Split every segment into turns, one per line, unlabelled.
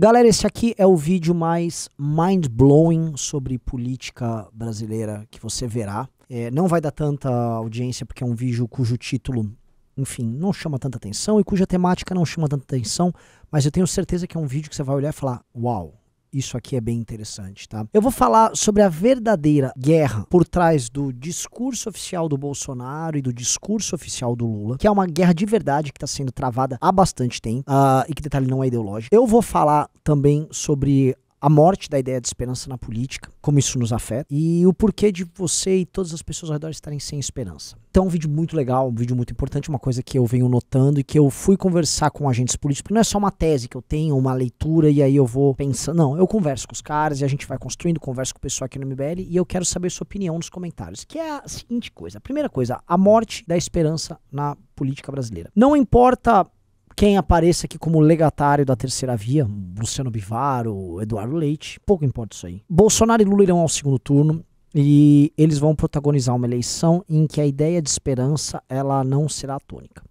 Galera, esse aqui é o vídeo mais mind-blowing sobre política brasileira que você verá. É, não vai dar tanta audiência porque é um vídeo cujo título, enfim, não chama tanta atenção e cuja temática não chama tanta atenção, mas eu tenho certeza que é um vídeo que você vai olhar e falar: Uau, isso aqui é bem interessante, tá? Eu vou falar sobre a verdadeira guerra por trás do discurso oficial do Bolsonaro e do discurso oficial do Lula, que é uma guerra de verdade que está sendo travada há bastante tempo uh, e que detalhe não é ideológico. Eu vou falar também sobre a morte da ideia de esperança na política, como isso nos afeta, e o porquê de você e todas as pessoas ao redor estarem sem esperança. Então, um vídeo muito legal, um vídeo muito importante, uma coisa que eu venho notando e que eu fui conversar com agentes políticos, porque não é só uma tese que eu tenho, uma leitura, e aí eu vou pensando. Não, eu converso com os caras e a gente vai construindo, converso com o pessoal aqui no MBL e eu quero saber sua opinião nos comentários, que é a seguinte coisa. A primeira coisa, a morte da esperança na política brasileira. Não importa quem apareça aqui como legatário da terceira via, Luciano Bivaro, Eduardo Leite, pouco importa isso aí. Bolsonaro e Lula irão ao segundo turno e eles vão protagonizar uma eleição em que a ideia de esperança ela não será tônica.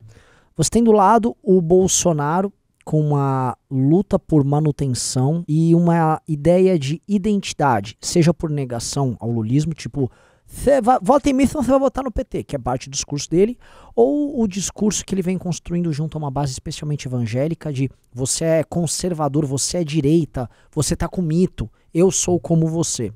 Você tem do lado o Bolsonaro com uma luta por manutenção e uma ideia de identidade, seja por negação ao lulismo, tipo Cê vota em mim, senão você vai votar no PT, que é parte do discurso dele, ou o discurso que ele vem construindo junto a uma base especialmente evangélica de você é conservador, você é direita, você tá com mito, eu sou como você.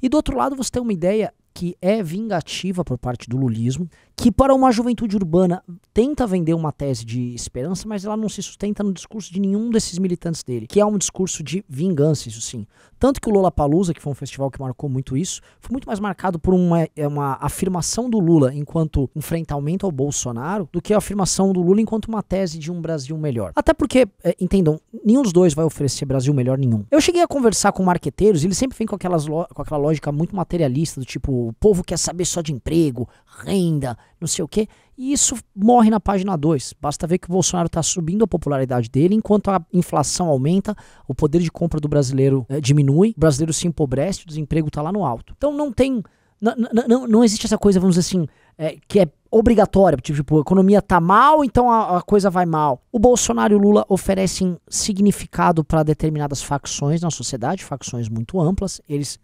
E do outro lado, você tem uma ideia que é vingativa por parte do lulismo, que para uma juventude urbana tenta vender uma tese de esperança, mas ela não se sustenta no discurso de nenhum desses militantes dele, que é um discurso de vingança, isso sim. Tanto que o Lula Palusa, que foi um festival que marcou muito isso, foi muito mais marcado por uma, é, uma afirmação do Lula enquanto enfrentamento ao Bolsonaro do que a afirmação do Lula enquanto uma tese de um Brasil melhor. Até porque, é, entendam, nenhum dos dois vai oferecer Brasil melhor nenhum. Eu cheguei a conversar com marqueteiros eles sempre vêm com, aquelas com aquela lógica muito materialista do tipo, o povo quer saber só de emprego, renda, não sei o quê. E isso morre na página 2. Basta ver que o Bolsonaro está subindo a popularidade dele, enquanto a inflação aumenta, o poder de compra do brasileiro é, diminui, o brasileiro se empobrece, o desemprego está lá no alto. Então não tem. Não, não, não existe essa coisa, vamos dizer assim, é, que é obrigatória. Tipo, tipo, a economia tá mal, então a, a, coisa vai mal. O Bolsonaro e o Lula oferecem significado para determinadas facções na sociedade, facções muito amplas. Eles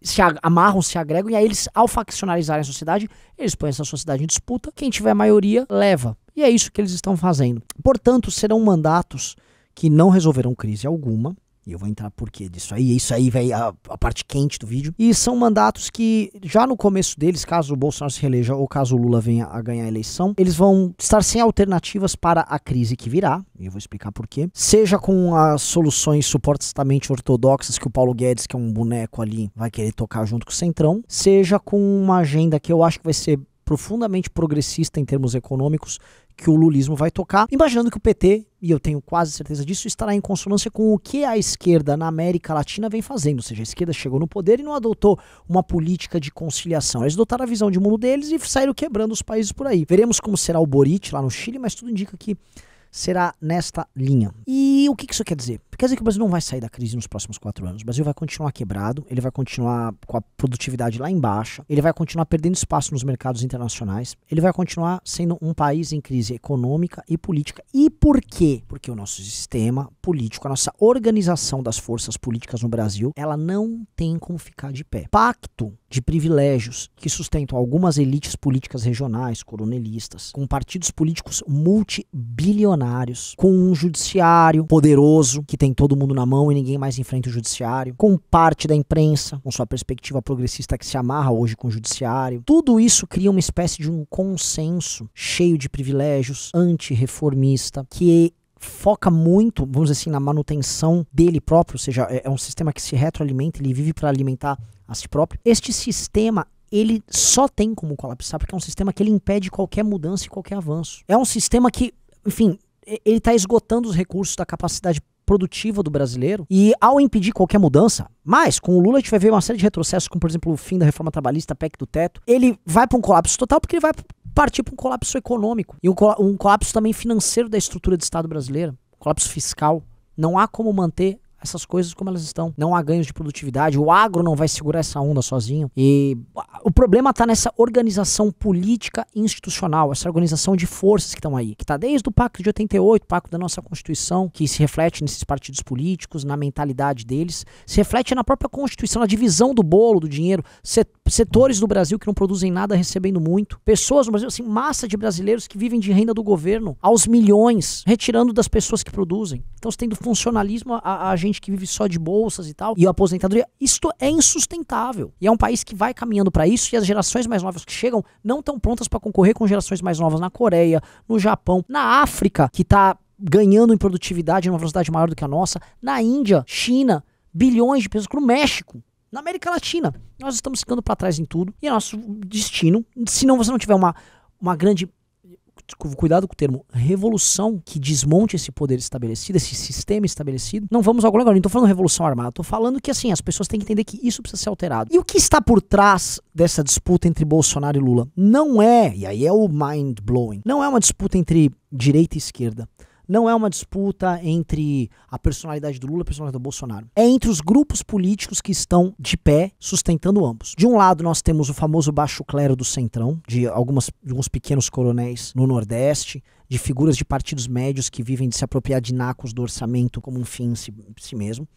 se amarram, se agregam, e aí eles, ao faccionalizarem a sociedade, eles põem essa sociedade em disputa. Quem tiver maioria, leva. E é isso que eles estão fazendo. Portanto, serão mandatos que não resolverão crise alguma, e eu vou entrar por quê disso aí. Isso aí vai a, a, parte quente do vídeo. E são mandatos que, já no começo deles, caso o Bolsonaro se reeleja ou caso o Lula venha a ganhar a eleição, eles vão estar sem alternativas para a crise que virá. E eu vou explicar por quê. Seja com as soluções supostamente ortodoxas que o Paulo Guedes, que é um boneco ali, vai querer tocar junto com o Centrão, seja com uma agenda que eu acho que vai ser profundamente progressista em termos econômicos que o lulismo vai tocar, imaginando que o PT, e eu tenho quase certeza disso, estará em consonância com o que a esquerda na América Latina vem fazendo, ou seja, a esquerda chegou no poder e não adotou uma política de conciliação. Eles adotaram a visão de mundo deles e saíram quebrando os países por aí. Veremos como será o Boric lá no Chile, mas tudo indica que será nesta linha. E o que, isso quer dizer? Quer dizer que o Brasil não vai sair da crise nos próximos quatro anos. O Brasil vai continuar quebrado, ele vai continuar com a produtividade lá embaixo, ele vai continuar perdendo espaço nos mercados internacionais, ele vai continuar sendo um país em crise econômica e política. E por quê? Porque o nosso sistema político, a nossa organização das forças políticas no Brasil, ela não tem como ficar de pé. Pacto de privilégios que sustentam algumas elites políticas regionais, coronelistas, com partidos políticos multibilionários, com um judiciário, poderoso que tem todo mundo na mão e ninguém mais enfrenta o judiciário, com parte da imprensa, com sua perspectiva progressista que se amarra hoje com o judiciário. Tudo isso cria uma espécie de um consenso cheio de privilégios, antirreformista, que foca muito, vamos dizer assim, na manutenção dele próprio, ou seja, é, é um sistema que se retroalimenta, ele vive para alimentar a si próprio. Este sistema ele só tem como colapsar porque é um sistema que ele impede qualquer mudança e qualquer avanço. É um sistema que, enfim, ele está esgotando os recursos da capacidade produtiva do brasileiro. E ao impedir qualquer mudança, mas com o Lula a gente vai ver uma série de retrocessos, como por exemplo o fim da reforma trabalhista, PEC do teto, ele vai para um colapso total porque ele vai partir para um colapso econômico e um, um colapso também financeiro da estrutura de Estado brasileira, colapso fiscal. Não há como manter essas coisas como elas estão. Não há ganhos de produtividade, o agro não vai segurar essa onda sozinho. E o problema está nessa organização política institucional, essa organização de forças que estão aí, que está desde o Pacto de 88, o Pacto da nossa Constituição, que se reflete nesses partidos políticos, na mentalidade deles, se reflete na própria Constituição, na divisão do bolo, do dinheiro, setores do Brasil que não produzem nada recebendo muito, pessoas no Brasil, assim, massa de brasileiros que vivem de renda do governo aos milhões, retirando das pessoas que produzem. Então você tem do funcionalismo a, a gente gente que vive só de bolsas e tal, e a aposentadoria. Isto é insustentável. E é um país que vai caminhando para isso e as gerações mais novas que chegam não estão prontas para concorrer com gerações mais novas na Coreia, no Japão, na África, que está ganhando em produtividade numa velocidade maior do que a nossa, na Índia, China, bilhões de pessoas, no México. Na América Latina, nós estamos ficando para trás em tudo e é nosso destino. Se não você não tiver uma, uma grande cuidado com o termo, revolução que desmonte esse poder estabelecido, esse sistema estabelecido. Não vamos ao agora, não estou falando revolução armada, estou falando que assim, as pessoas têm que entender que isso precisa ser alterado. E o que está por trás dessa disputa entre Bolsonaro e Lula? Não é, e aí é o mind blowing, não é uma disputa entre direita e esquerda não é uma disputa entre a personalidade do Lula e a personalidade do Bolsonaro. É entre os grupos políticos que estão de pé, sustentando ambos. De um lado, nós temos o famoso baixo clero do Centrão, de, algumas, de alguns pequenos coronéis no Nordeste, de figuras de partidos médios que vivem de se apropriar de nacos do orçamento como um fim em si, em si mesmo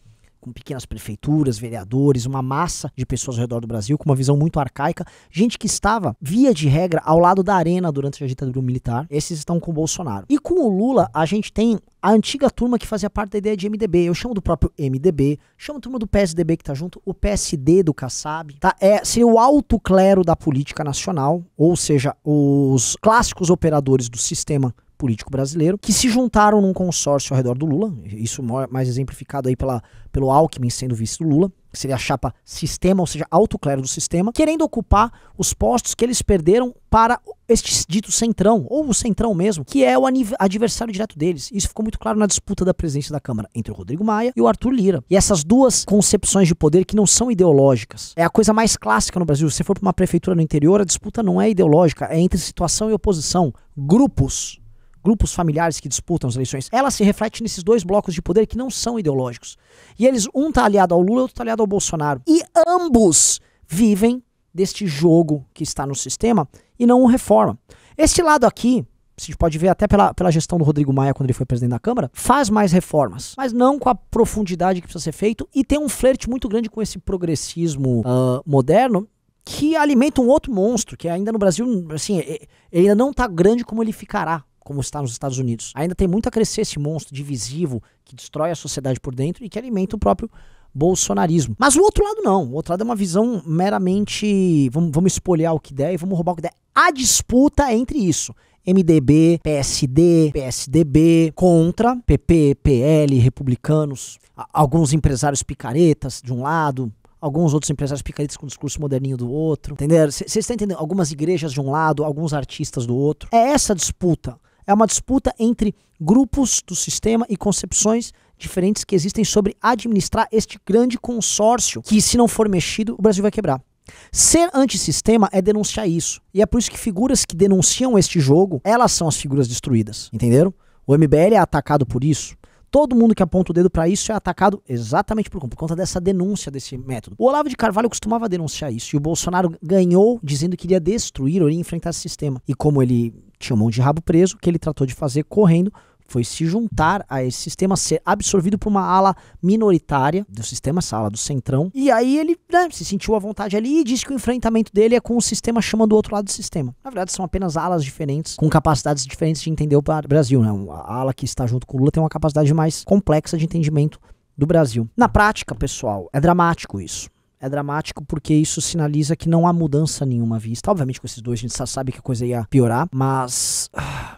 com pequenas prefeituras, vereadores, uma massa de pessoas ao redor do Brasil, com uma visão muito arcaica, gente que estava, via de regra, ao lado da arena durante a ditadura militar. Esses estão com o Bolsonaro. E com o Lula, a gente tem a antiga turma que fazia parte da ideia de MDB. Eu chamo do próprio MDB, chamo a turma do PSDB que tá junto, o PSD do Kassab, tá? É ser o alto clero da política nacional, ou seja, os clássicos operadores do sistema político brasileiro, que se juntaram num consórcio ao redor do Lula, isso é mais exemplificado aí pela, pelo Alckmin sendo vice do Lula, que seria a chapa sistema, ou seja, alto clero do sistema, querendo ocupar os postos que eles perderam para este dito centrão, ou o centrão mesmo, que é o adversário direto deles. Isso ficou muito claro na disputa da presidência da Câmara entre o Rodrigo Maia e o Arthur Lira. E essas duas concepções de poder que não são ideológicas. É a coisa mais clássica no Brasil. Se você for para uma prefeitura no interior, a disputa não é ideológica, é entre situação e oposição. Grupos grupos familiares que disputam as eleições, ela se reflete nesses dois blocos de poder que não são ideológicos. E eles, um está aliado ao Lula, outro está aliado ao Bolsonaro. E ambos vivem deste jogo que está no sistema e não o reforma. Este lado aqui, a gente pode ver até pela, pela gestão do Rodrigo Maia quando ele foi presidente da Câmara, faz mais reformas, mas não com a profundidade que precisa ser feito e tem um flerte muito grande com esse progressismo uh, moderno que alimenta um outro monstro, que ainda no Brasil, assim, é, é, ele ainda não está grande como ele ficará como está nos Estados Unidos. Ainda tem muito a crescer esse monstro divisivo que destrói a sociedade por dentro e que alimenta o próprio bolsonarismo. Mas o outro lado não. O outro lado é uma visão meramente. Vamos, vamos espolhar o que der e vamos roubar o que der. A disputa entre isso. MDB, PSD, PSDB, contra PP, PL, republicanos, alguns empresários picaretas de um lado, alguns outros empresários picaretas com discurso moderninho do outro, entenderam? Vocês estão tá entendendo? Algumas igrejas de um lado, alguns artistas do outro. É essa disputa é uma disputa entre grupos do sistema e concepções diferentes que existem sobre administrar este grande consórcio que, se não for mexido, o Brasil vai quebrar. Ser antissistema é denunciar isso. E é por isso que figuras que denunciam este jogo, elas são as figuras destruídas, entenderam? O MBL é atacado por isso. Todo mundo que aponta o dedo para isso é atacado exatamente por, conta dessa denúncia desse método. O Olavo de Carvalho costumava denunciar isso e o Bolsonaro ganhou dizendo que iria destruir ou iria enfrentar esse sistema. E como ele tinha um monte de rabo preso, o que ele tratou de fazer correndo foi se juntar a esse sistema, ser absorvido por uma ala minoritária do sistema, essa ala do centrão. E aí ele né, se sentiu à vontade ali e disse que o enfrentamento dele é com o sistema chamando o outro lado do sistema. Na verdade, são apenas alas diferentes, com capacidades diferentes de entender o Brasil. Né? A ala que está junto com o Lula tem uma capacidade mais complexa de entendimento do Brasil. Na prática, pessoal, é dramático isso é dramático porque isso sinaliza que não há mudança nenhuma vista. Obviamente, com esses dois a gente só sabe que a coisa ia piorar, mas ah,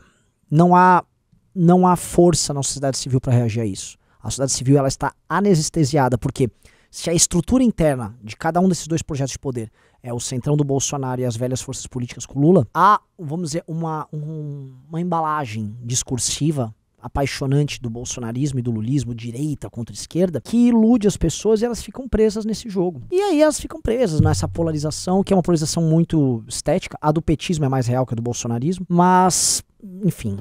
não há, não há força na sociedade civil para reagir a isso. A sociedade civil ela está anestesiada, porque se a estrutura interna de cada um desses dois projetos de poder é o centrão do Bolsonaro e as velhas forças políticas com Lula, há, vamos dizer, uma, um, uma embalagem discursiva apaixonante do bolsonarismo e do lulismo, direita contra esquerda, que ilude as pessoas e elas ficam presas nesse jogo. E aí elas ficam presas nessa polarização, que é uma polarização muito estética. A do petismo é mais real que a do bolsonarismo, mas, enfim,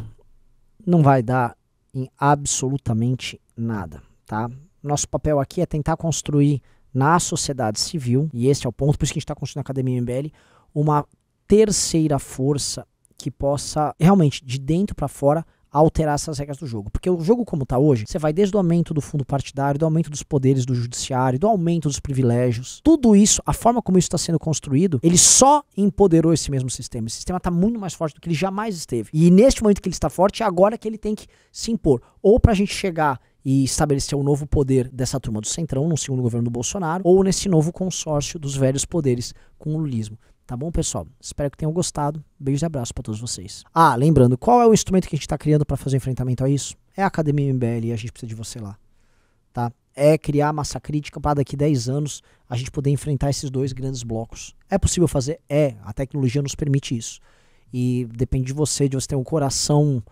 não vai dar em absolutamente nada, tá? Nosso papel aqui é tentar construir na sociedade civil, e esse é o ponto, por isso que a gente está construindo a Academia MBL, uma terceira força que possa realmente, de dentro para fora, alterar essas regras do jogo. Porque o jogo como está hoje, você vai desde o aumento do fundo partidário, do aumento dos poderes do judiciário, do aumento dos privilégios, tudo isso, a forma como isso está sendo construído, ele só empoderou esse mesmo sistema. Esse sistema está muito mais forte do que ele jamais esteve. E neste momento que ele está forte, é agora que ele tem que se impor. Ou para a gente chegar e estabelecer o um novo poder dessa turma do Centrão no segundo governo do Bolsonaro, ou nesse novo consórcio dos velhos poderes com o lulismo. Tá bom, pessoal? Espero que tenham gostado. Beijo e abraço para todos vocês. Ah, lembrando, qual é o instrumento que a gente está criando para fazer enfrentamento a isso? É a Academia MBL e a gente precisa de você lá. Tá? É criar massa crítica para daqui 10 anos a gente poder enfrentar esses dois grandes blocos. É possível fazer? É. A tecnologia nos permite isso. E depende de você, de você ter um coração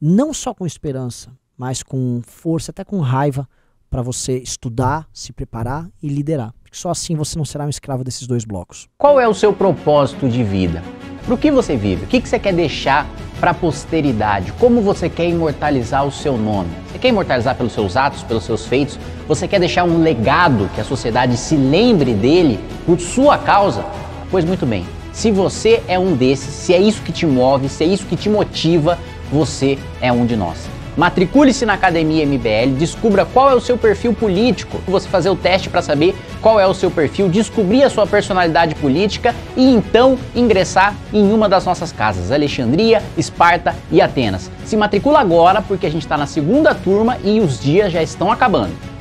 não só com esperança, mas com força, até com raiva, para você estudar, se preparar e liderar. Só assim você não será um escravo desses dois blocos. Qual é o seu propósito de vida? Para que você vive? O que, que você quer deixar para a posteridade? Como você quer imortalizar o seu nome? Você quer imortalizar pelos seus atos, pelos seus feitos? Você quer deixar um legado que a sociedade se lembre dele por sua causa? Pois muito bem, se você é um desses, se é isso que te move, se é isso que te motiva, você é um de nós. Matricule-se na Academia MBL, descubra qual é o seu perfil político, você fazer o teste para saber qual é o seu perfil, descobrir a sua personalidade política e então ingressar em uma das nossas casas, Alexandria, Esparta e Atenas. Se matricula agora porque a gente está na segunda turma e os dias já estão acabando.